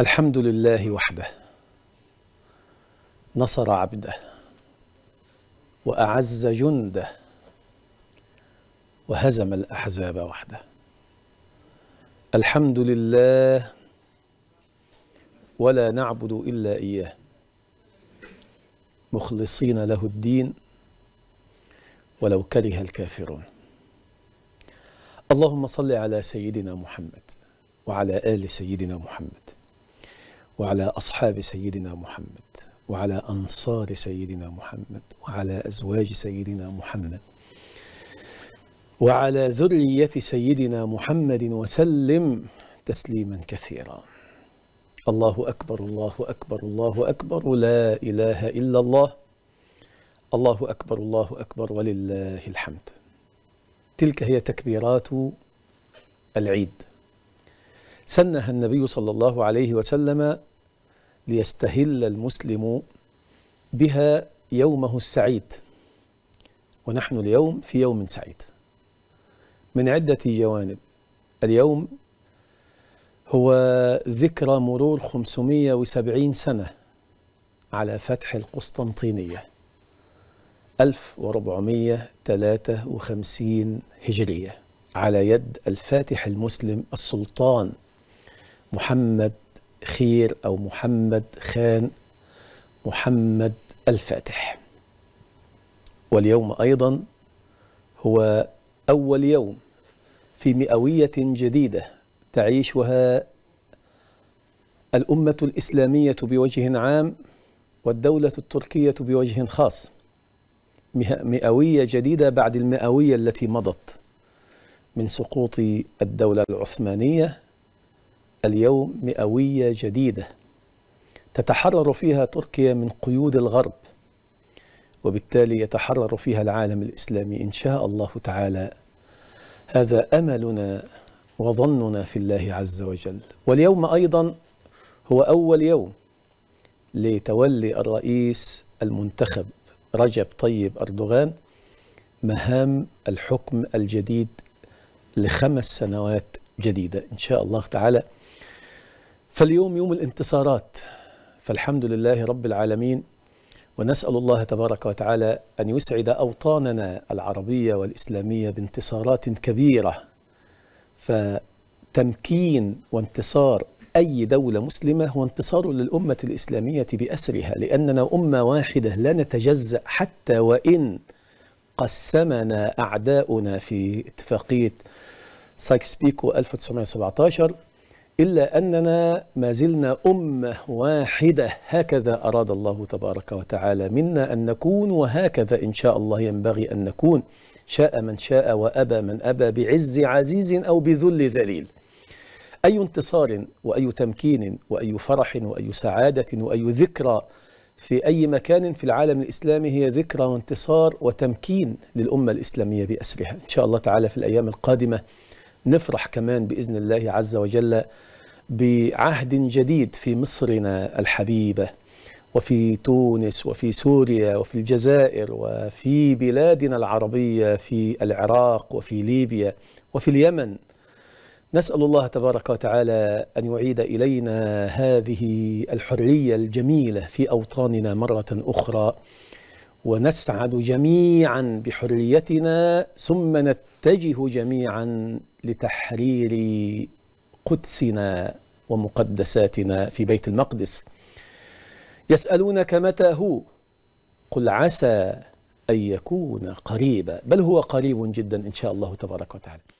الحمد لله وحده نصر عبده واعز جنده وهزم الاحزاب وحده الحمد لله ولا نعبد الا اياه مخلصين له الدين ولو كره الكافرون اللهم صل على سيدنا محمد وعلى ال سيدنا محمد وعلى أصحاب سيدنا محمد وعلى أنصار سيدنا محمد وعلى أزواج سيدنا محمد وعلى ذرية سيدنا محمد وسلم تسليما كثيرا الله أكبر الله أكبر الله أكبر لا إله إلا الله الله أكبر الله أكبر ولله الحمد تلك هي تكبيرات العيد سنها النبي صلى الله عليه وسلم ليستهل المسلم بها يومه السعيد ونحن اليوم في يوم سعيد من عدة جوانب اليوم هو ذكرى مرور 570 سنة على فتح القسطنطينية 1453 هجرية على يد الفاتح المسلم السلطان محمد خير أو محمد خان محمد الفاتح واليوم أيضا هو أول يوم في مئوية جديدة تعيشها الأمة الإسلامية بوجه عام والدولة التركية بوجه خاص مئوية جديدة بعد المئوية التي مضت من سقوط الدولة العثمانية اليوم مئوية جديدة تتحرر فيها تركيا من قيود الغرب وبالتالي يتحرر فيها العالم الإسلامي إن شاء الله تعالى هذا أملنا وظننا في الله عز وجل واليوم أيضا هو أول يوم لتولي الرئيس المنتخب رجب طيب أردوغان مهام الحكم الجديد لخمس سنوات جديدة إن شاء الله تعالى فاليوم يوم الانتصارات فالحمد لله رب العالمين ونسأل الله تبارك وتعالى أن يسعد أوطاننا العربية والإسلامية بانتصارات كبيرة فتمكين وانتصار أي دولة مسلمة هو انتصار للأمة الإسلامية بأسرها لأننا أمة واحدة لا نتجزأ حتى وإن قسمنا أعداؤنا في اتفاقية سايكس بيكو 1917 إلا أننا ما زلنا أمة واحدة هكذا أراد الله تبارك وتعالى منا أن نكون وهكذا إن شاء الله ينبغي أن نكون شاء من شاء وأبى من أبى بعز عزيز أو بذل ذليل أي انتصار وأي تمكين وأي فرح وأي سعادة وأي ذكرى في أي مكان في العالم الإسلامي هي ذكرى وانتصار وتمكين للأمة الإسلامية بأسرها إن شاء الله تعالى في الأيام القادمة نفرح كمان باذن الله عز وجل بعهد جديد في مصرنا الحبيبه وفي تونس وفي سوريا وفي الجزائر وفي بلادنا العربيه في العراق وفي ليبيا وفي اليمن نسال الله تبارك وتعالى ان يعيد الينا هذه الحريه الجميله في اوطاننا مره اخرى ونسعد جميعا بحريتنا ثم نتجه جميعا لتحرير قدسنا ومقدساتنا في بيت المقدس يسالونك متى هو قل عسى ان يكون قريبا بل هو قريب جدا ان شاء الله تبارك وتعالى